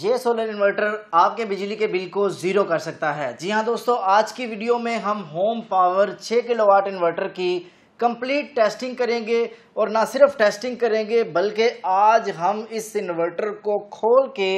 ये solar inverter आपके बिजली के बिल को ज़ीरो कर सकता है जी हाँ दोस्तों आज की वीडियो में हम होम पावर 6 किलोवाट इन्वर्टर की कंप्लीट टेस्टिंग करेंगे और ना सिर्फ टेस्टिंग करेंगे बल्कि आज हम इस इन्वर्टर को खोल के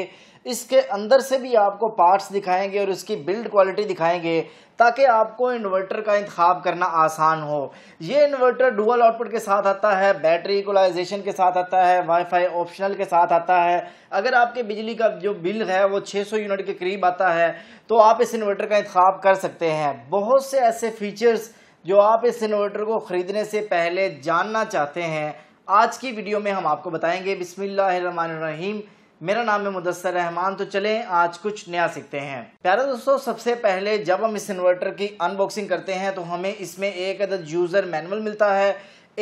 इसके अंदर से भी आपको पार्ट्स दिखाएंगे और इसकी बिल्ड क्वालिटी दिखाएंगे ताकि आपको इन्वर्टर का इंतखब करना आसान हो ये इन्वर्टर डुअल आउटपुट के साथ आता है बैटरी इक्वलाइजेशन के साथ आता है वाईफाई ऑप्शनल के साथ आता है अगर आपके बिजली का जो बिल है वो 600 यूनिट के करीब आता है तो आप इस इन्वर्टर का इंतखब कर सकते हैं बहुत से ऐसे फीचर्स जो आप इस इन्वर्टर को ख़रीदने से पहले जानना चाहते हैं आज की वीडियो में हम आपको बताएंगे रहीम मेरा नाम है मुदस्सर रहमान तो चले आज कुछ नया सीखते हैं प्यारे दोस्तों सबसे पहले जब हम इस इन्वर्टर की अनबॉक्सिंग करते हैं तो हमें इसमें एक अदद यूज़र मैनुअल मिलता है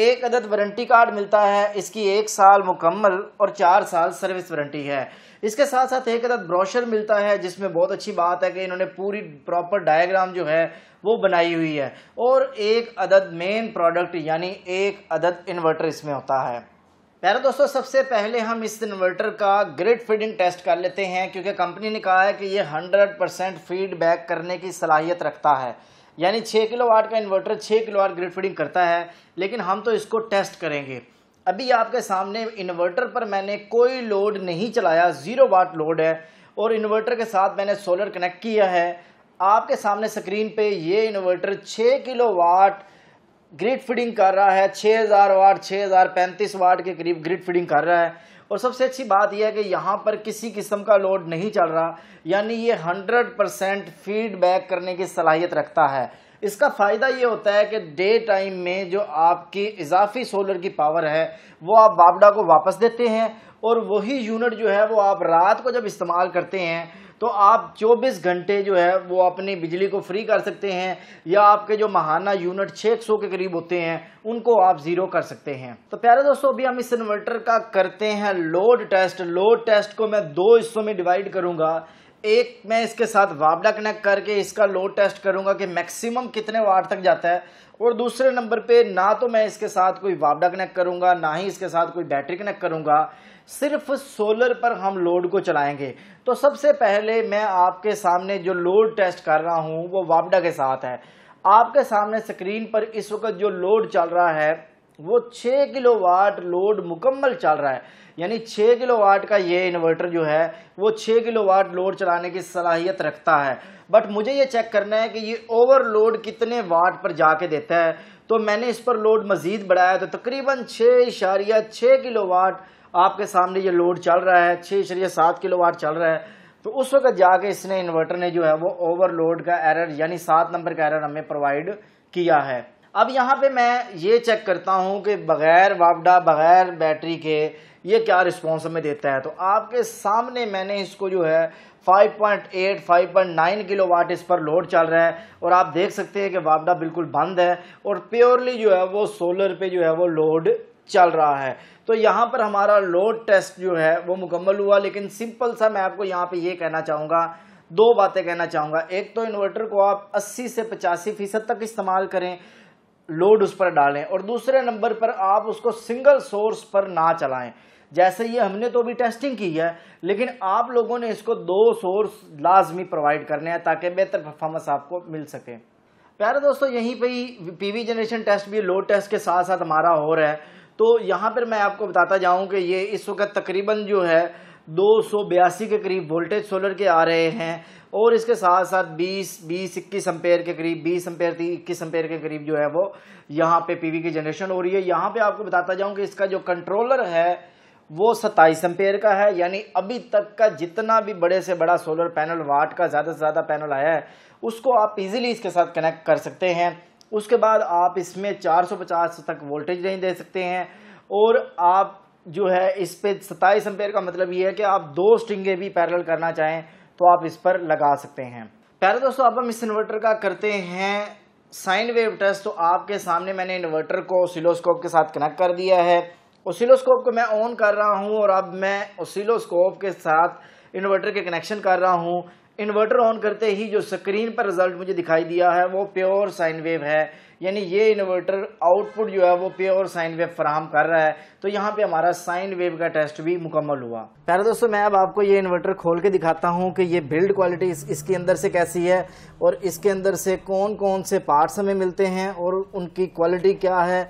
एक अदद वारंटी कार्ड मिलता है इसकी एक साल मुकम्मल और चार साल सर्विस वारंटी है इसके साथ साथ एक अदद ब्रोशर मिलता है जिसमें बहुत अच्छी बात है कि इन्होंने पूरी प्रॉपर डायग्राम जो है वो बनाई हुई है और एक अदद मेन प्रोडक्ट यानी एक अदद इन्वर्टर इसमें होता है प्यारे दोस्तों सबसे पहले हम इस इन्वर्टर का ग्रिड फीडिंग टेस्ट कर लेते हैं क्योंकि कंपनी ने कहा है कि ये 100 परसेंट फीडबैक करने की सलाहियत रखता है यानी 6 किलो वाट का inverter 6 kilowatt grid feeding करता है लेकिन हम तो इसको टेस्ट करेंगे अभी आपके सामने इन्वर्टर पर मैंने कोई लोड नहीं चलाया ज़ीरो वाट लोड है और इन्वर्टर के साथ मैंने सोलर कनेक्ट किया है आपके सामने स्क्रीन पे ये इन्वर्टर छः किलो वाट ग्रिड फीडिंग कर रहा है 6000 वाट 6035 वाट के करीब ग्रिड फीडिंग कर रहा है और सबसे अच्छी बात यह है कि यहाँ पर किसी किस्म का लोड नहीं चल रहा यानी ये 100 परसेंट फीडबैक करने की सलाहियत रखता है इसका फ़ायदा ये होता है कि डे टाइम में जो आपकी इजाफी सोलर की पावर है वो आप बाबडा को वापस देते हैं और वही यूनिट जो है वो आप रात को जब इस्तेमाल करते हैं तो आप 24 घंटे जो है वो अपनी बिजली को फ्री कर सकते हैं या आपके जो महाना यूनिट 600 के करीब होते हैं उनको आप ज़ीरो कर सकते हैं तो प्यारे दोस्तों अभी हम इस इन्वर्टर का करते हैं लोड टेस्ट लोड टेस्ट को मैं दो हिस्सों में डिवाइड करूँगा एक मैं इसके साथ वापडा कनेक्ट करके इसका लोड टेस्ट करूँगा कि मैक्सिमम कितने वाट तक जाता है और दूसरे नंबर पे ना तो मैं इसके साथ कोई वापडा कनेक्ट करूँगा ना ही इसके साथ कोई बैटरी कनेक्ट करूँगा सिर्फ सोलर पर हम लोड को चलाएंगे तो सबसे पहले मैं आपके सामने जो लोड टेस्ट कर रहा हूँ वो वापडा के साथ है आपके सामने स्क्रीन पर इस वक्त जो लोड चल रहा है वो 6 किलो वाट लोड मुकम्मल चल रहा है यानी 6 किलो वाट का ये इन्वर्टर जो है वो 6 किलो वाट लोड चलाने की सलाहियत रखता है बट मुझे ये चेक करना है कि ये ओवरलोड कितने वाट पर जाके देता है तो मैंने इस पर लोड मज़ीद बढ़ाया तो तकरीबन छः इशारिया छः किलो वाट आपके सामने ये लोड चल रहा है छः इशरिया सात किलो वाट चल रहा है तो उस वक्त जाके इसने इन्वर्टर ने जो है वो ओवरलोड का एरर यानी सात नंबर का एरर हमें प्रोवाइड किया है अब यहाँ पे मैं ये चेक करता हूँ कि बगैर वापडा बगैर बैटरी के ये क्या रिस्पॉन्स हमें देता है तो आपके सामने मैंने इसको जो है 5.8 5.9 किलो वाट इस पर लोड चल रहा है और आप देख सकते हैं कि वापडा बिल्कुल बंद है और प्योरली जो है वो सोलर पे जो है वो लोड चल रहा है तो यहाँ पर हमारा लोड टेस्ट जो है वो मुकम्मल हुआ लेकिन सिंपल सा मैं आपको यहाँ पे ये कहना चाहूँगा दो बातें कहना चाहूँगा एक तो इन्वर्टर को आप 80 से पचासी फीसद तक इस्तेमाल करें लोड उस पर डालें और दूसरे नंबर पर आप उसको सिंगल सोर्स पर ना चलाएं जैसे ये हमने तो अभी टेस्टिंग की है लेकिन आप लोगों ने इसको दो सोर्स लाजमी प्रोवाइड करने हैं ताकि बेहतर परफॉर्मेंस आपको मिल सके प्यारे दोस्तों यहीं पर ही पी जनरेशन टेस्ट भी लोड टेस्ट के साथ साथ हमारा हो रहा है तो यहाँ पर मैं आपको बताता जाऊँ कि ये इस वक्त तकरीबन जो है दो सौ बयासी के करीब वोल्टेज सोलर के आ रहे हैं और इसके साथ साथ 20 20 इक्कीस अम्पेयर के करीब 20 अम्पेयर थी इक्कीस अम्पेयर के करीब जो है वो यहाँ पे पीवी की जनरेशन हो रही है यहाँ पे आपको बताता जाऊँ कि इसका जो कंट्रोलर है वो सत्ताईस एम्पेयर का है यानी अभी तक का जितना भी बड़े से बड़ा सोलर पैनल वाट का ज़्यादा से ज़्यादा पैनल आया है उसको आप इजीली इसके साथ कनेक्ट कर सकते हैं उसके बाद आप इसमें 450 तक वोल्टेज नहीं दे सकते हैं और आप जो है इस पर सत्ताईस एम्पेयर का मतलब ये है कि आप दो स्ट्रिंगे भी पैरल करना चाहें तो आप इस पर लगा सकते हैं पहले दोस्तों आप हम इस इन्वर्टर का करते हैं साइन वेव टेस्ट तो आपके सामने मैंने इन्वर्टर को ओसिलोस्कोप के साथ कनेक्ट कर दिया है ओसिलोस्कोप को मैं ऑन कर रहा हूँ और अब मैं ओसिलोस्कोप के साथ इन्वर्टर के कनेक्शन कर रहा हूँ इन्वर्टर ऑन करते ही जो स्क्रीन पर रिजल्ट मुझे दिखाई दिया है वो प्योर साइन वेव है यानी ये इन्वर्टर आउटपुट जो है वो प्योर साइन वेव फ्राहम कर रहा है तो यहाँ पे हमारा साइन वेव का टेस्ट भी मुकम्मल हुआ पहले दोस्तों मैं अब आपको ये इन्वर्टर खोल के दिखाता हूँ कि ये बिल्ड क्वालिटी इस, इसके अंदर से कैसी है और इसके अंदर से कौन कौन से पार्ट्स हमें मिलते हैं और उनकी क्वालिटी क्या है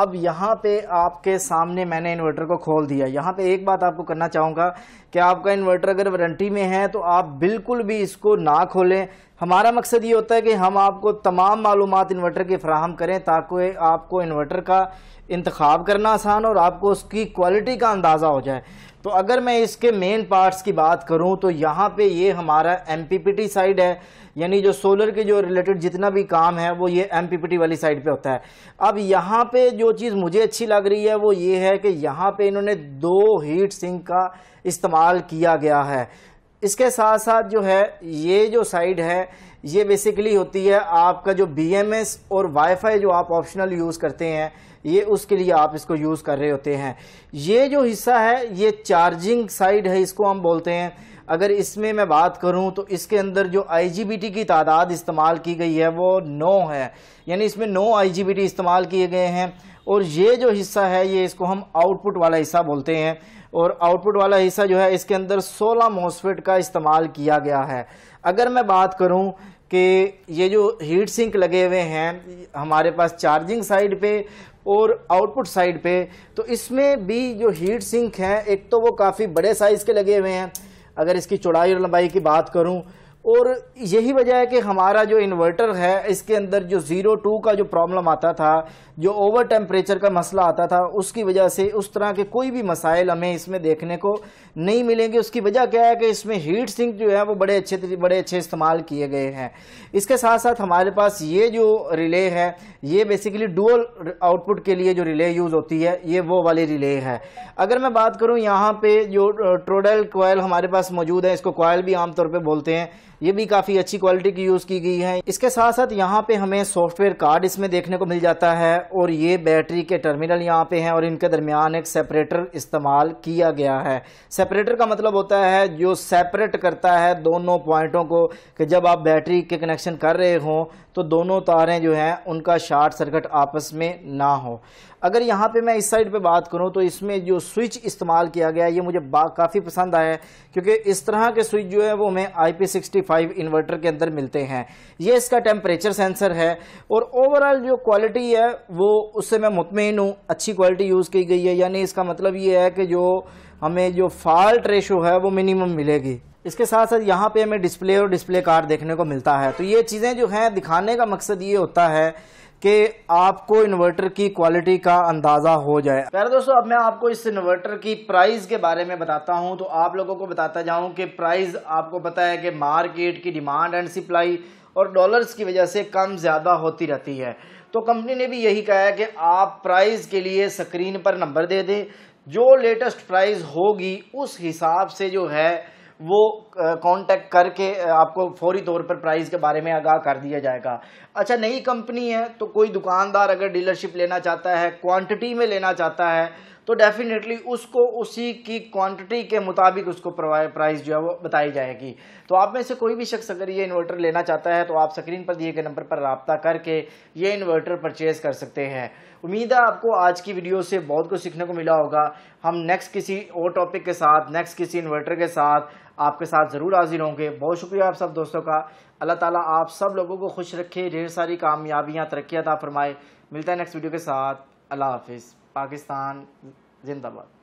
अब यहाँ पे आपके सामने मैंने इन्वर्टर को खोल दिया यहाँ पे एक बात आपको करना चाहूँगा कि आपका इन्वर्टर अगर वारंटी में है तो आप बिल्कुल भी इसको ना खोलें हमारा मकसद ये होता है कि हम आपको तमाम मालूम इन्वर्टर के फ्राहम करें ताकि आपको इन्वर्टर का इंतखब करना आसान और आपको उसकी क्वालिटी का अंदाज़ा हो जाए तो अगर मैं इसके मेन पार्ट्स की बात करूं तो यहाँ पे ये हमारा एम साइड है यानी जो सोलर के जो रिलेटेड जितना भी काम है वो ये एम वाली साइड पे होता है अब यहाँ पे जो चीज़ मुझे अच्छी लग रही है वो ये है कि यहाँ पे इन्होंने दो हीट सिंक का इस्तेमाल किया गया है इसके साथ साथ जो है ये जो साइड है ये बेसिकली होती है आपका जो बीएमएस और वाईफाई जो आप ऑप्शनल यूज़ करते हैं ये उसके लिए आप इसको यूज़ कर रहे होते हैं ये जो हिस्सा है ये चार्जिंग साइड है इसको हम बोलते हैं अगर इसमें मैं बात करूं तो इसके अंदर जो आईजीबीटी की तादाद इस्तेमाल की गई है वो नौ है यानी इसमें नौ आईजीबीटी इस्तेमाल किए गए हैं और ये जो हिस्सा है ये इसको हम आउटपुट वाला हिस्सा बोलते हैं और आउटपुट वाला हिस्सा जो है इसके अंदर सोलह मोसफेट का इस्तेमाल किया गया है अगर मैं बात करूँ कि ये जो हीट सिंक लगे हुए हैं हमारे पास चार्जिंग साइड पे और आउटपुट साइड पे तो इसमें भी जो हीट सिंक हैं एक तो वो काफ़ी बड़े साइज़ के लगे हुए हैं अगर इसकी चौड़ाई और लंबाई की बात करूं और यही वजह है कि हमारा जो इन्वर्टर है इसके अंदर जो ज़ीरो टू का जो प्रॉब्लम आता था जो ओवर टेम्परेचर का मसला आता था उसकी वजह से उस तरह के कोई भी मसाइल हमें इसमें देखने को नहीं मिलेंगे उसकी वजह क्या है कि इसमें हीट सिंक जो है वो बड़े अच्छे बड़े अच्छे इस्तेमाल किए गए हैं इसके साथ साथ हमारे पास ये जो रिले है ये बेसिकली डुअल आउटपुट के लिए जो रिले यूज़ होती है ये वो वाली रिले है अगर मैं बात करूँ यहाँ पे जो ट्रोडल कोयल हमारे पास मौजूद है इसको कोयल भी आमतौर पर बोलते हैं ये भी काफ़ी अच्छी क्वालिटी की यूज़ की गई है इसके साथ साथ यहाँ पे हमें सॉफ्टवेयर कार्ड इसमें देखने को मिल जाता है और ये बैटरी के टर्मिनल यहाँ पे हैं और इनके दरमियान एक सेपरेटर इस्तेमाल किया गया है सेपरेटर का मतलब होता है जो सेपरेट करता है दोनों पॉइंटों को कि जब आप बैटरी के कनेक्शन कर रहे हों तो दोनों तारें जो हैं उनका शार्ट सर्किट आपस में ना हो अगर यहाँ पे मैं इस साइड पे बात करूँ तो इसमें जो स्विच इस्तेमाल किया गया ये मुझे काफ़ी पसंद आया है क्योंकि इस तरह के स्विच जो है वो हमें I P sixty five inverter के अंदर मिलते हैं ये इसका टेम्परेचर सेंसर है और ओवरऑल जो क्वालिटी है वो उससे मैं मुतमिन हूँ अच्छी क्वालिटी यूज़ की गई है यानी इसका मतलब ये है कि जो हमें जो फॉल्ट रेशो है वो मिनिमम मिलेगी इसके साथ साथ यहाँ पे हमें डिस्प्ले और डिस्प्ले कार्ड देखने को मिलता है तो ये चीज़ें जो हैं दिखाने का मकसद ये होता है कि आपको इन्वर्टर की क्वालिटी का अंदाज़ा हो जाए पहले दोस्तों अब मैं आपको इस इन्वर्टर की प्राइस के बारे में बताता हूं तो आप लोगों को बताता जाऊं कि प्राइस आपको पता है कि मार्केट की डिमांड एंड सप्लाई और डॉलर्स की वजह से कम ज़्यादा होती रहती है तो कंपनी ने भी यही कहा है कि आप प्राइस के लिए स्क्रीन पर नंबर दे दें जो लेटेस्ट प्राइस होगी उस हिसाब से जो है वो कांटेक्ट करके आपको फौरी तौर पर प्राइस के बारे में आगाह कर दिया जाएगा अच्छा नई कंपनी है तो कोई दुकानदार अगर डीलरशिप लेना चाहता है क्वांटिटी में लेना चाहता है तो डेफिनेटली उसको उसी की क्वांटिटी के मुताबिक उसको प्राइस जो है वो बताई जाएगी तो आप में से कोई भी शख्स अगर ये इन्वर्टर लेना चाहता है तो आप स्क्रीन पर दिए गए नंबर पर रबता करके ये इन्वर्टर परचेज़ कर सकते हैं उम्मीद है आपको आज की वीडियो से बहुत कुछ सीखने को मिला होगा हम नेक्स्ट किसी और टॉपिक के साथ नेक्स्ट किसी इन्वर्टर के साथ आपके साथ ज़रूर हाजिर होंगे बहुत शुक्रिया आप सब दोस्तों का अल्लाह ताला आप सब लोगों को खुश रखे ढेर सारी कामयाबियाँ तरक्याता फरमाए मिलता है नेक्स्ट वीडियो के साथ अल्लाह हाफिज़ पाकिस्तान जिंदाबाद